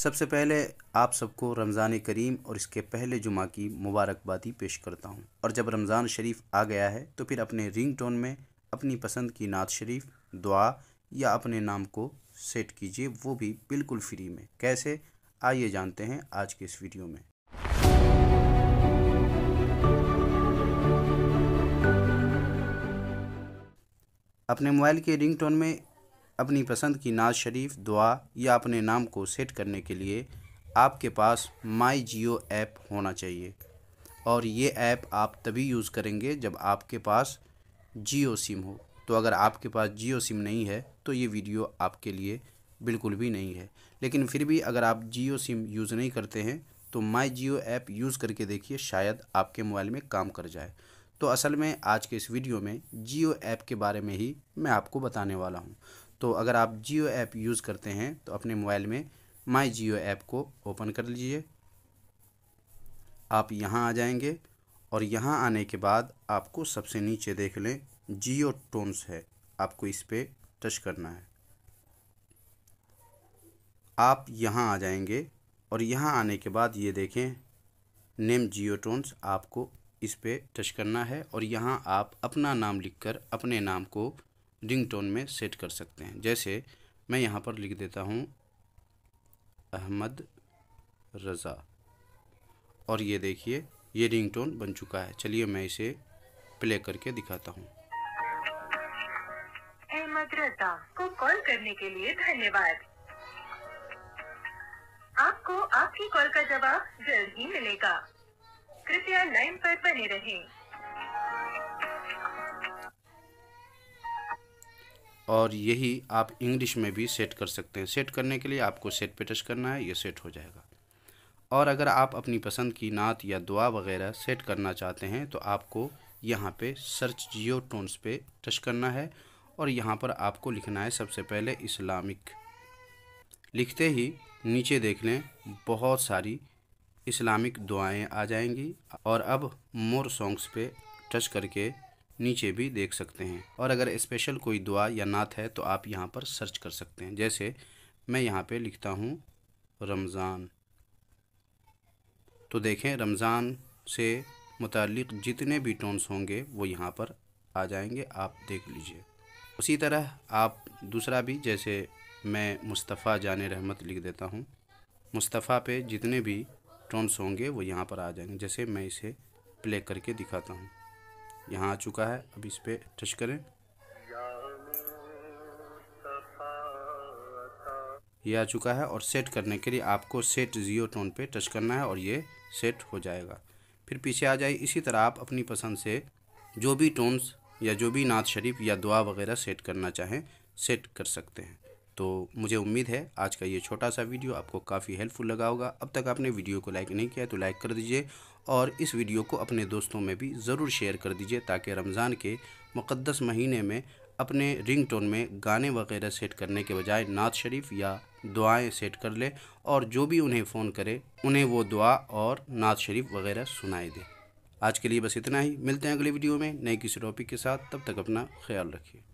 सबसे पहले आप सबको रमज़ान करीम और इसके पहले जुमा की मुबारकबादी पेश करता हूँ और जब रमज़ान शरीफ आ गया है तो फिर अपने रिंग टोन में अपनी पसंद की नात शरीफ दुआ या अपने नाम को सेट कीजिए वो भी बिल्कुल फ्री में कैसे आइए जानते हैं आज के इस वीडियो में अपने मोबाइल के रिंगटोन में अपनी पसंद की नाज शरीफ दुआ या अपने नाम को सेट करने के लिए आपके पास माई जियो ऐप होना चाहिए और ये ऐप आप तभी यूज़ करेंगे जब आपके पास जियो सिम हो तो अगर आपके पास जियो सिम नहीं है तो ये वीडियो आपके लिए बिल्कुल भी नहीं है लेकिन फिर भी अगर आप जियो सिम यूज़ नहीं करते हैं तो माई जियो ऐप यूज़ करके देखिए शायद आपके मोबाइल में काम कर जाए तो असल में आज के इस वीडियो में जियो ऐप के बारे में ही मैं आपको बताने वाला हूँ तो अगर आप जियो ऐप यूज़ करते हैं तो अपने मोबाइल में माई जियो ऐप को ओपन कर लीजिए आप यहाँ आ जाएंगे और यहाँ आने के बाद आपको सबसे नीचे देख लें जियो टोन्स है आपको इस पर टच करना है आप यहाँ आ जाएंगे और यहाँ आने के बाद ये देखें नेम जियो टोन्स आपको इस पर टच करना है और यहाँ आप अपना नाम लिखकर अपने नाम को टोन में सेट कर सकते हैं जैसे मैं यहाँ पर लिख देता हूँ अहमद रज़ा और ये देखिए ये टोन बन चुका है चलिए मैं इसे प्ले करके दिखाता हूँ अहमद रज़ा को कॉल करने के लिए धन्यवाद आपको आपकी कॉल का जवाब जल्द ही मिलेगा कृपया लाइन पर बने रहें और यही आप इंग्लिश में भी सेट कर सकते हैं सेट करने के लिए आपको सेट पे टच करना है ये सेट हो जाएगा और अगर आप अपनी पसंद की नात या दुआ वगैरह सेट करना चाहते हैं तो आपको यहाँ पे सर्च जियो टोन्स पे टच करना है और यहाँ पर आपको लिखना है सबसे पहले इस्लामिक लिखते ही नीचे देख लें बहुत सारी इस्लामिक दुआएं आ जाएंगी और अब मोर सॉन्ग्स पे टच करके नीचे भी देख सकते हैं और अगर स्पेशल कोई दुआ या नात है तो आप यहाँ पर सर्च कर सकते हैं जैसे मैं यहाँ पे लिखता हूँ रमज़ान तो देखें रमज़ान से मुतलिक जितने भी टोन्स होंगे वो यहाँ पर आ जाएंगे आप देख लीजिए उसी तरह आप दूसरा भी जैसे मैं मुस्तफ़ा जान रहमत लिख देता हूँ मुस्तफ़ा पे जितने भी टोन्स होंगे वो यहाँ पर आ जाएंगे जैसे मैं इसे प्ले करके दिखाता हूँ यहाँ आ चुका है अब इस पर टच करें ये आ चुका है और सेट करने के लिए आपको सेट जियो टोन पे टच करना है और ये सेट हो जाएगा फिर पीछे आ जाए इसी तरह आप अपनी पसंद से जो भी टोन्स या जो भी नात शरीफ या दुआ वगैरह सेट करना चाहें सेट कर सकते हैं तो मुझे उम्मीद है आज का ये छोटा सा वीडियो आपको काफ़ी हेल्पफुल लगा होगा अब तक आपने वीडियो को लाइक नहीं किया तो लाइक कर दीजिए और इस वीडियो को अपने दोस्तों में भी ज़रूर शेयर कर दीजिए ताकि रमज़ान के मुक़दस महीने में अपने रिंग टोन में गाने वगैरह सेट करने के बजाय नात शरीफ या दुआएं सेट कर ले और जो भी उन्हें फ़ोन करे उन्हें वो दुआ और नात शरीफ वगैरह सुनाए दे आज के लिए बस इतना ही मिलते हैं अगले वीडियो में नए किसी टॉपिक के साथ तब तक अपना ख्याल रखिए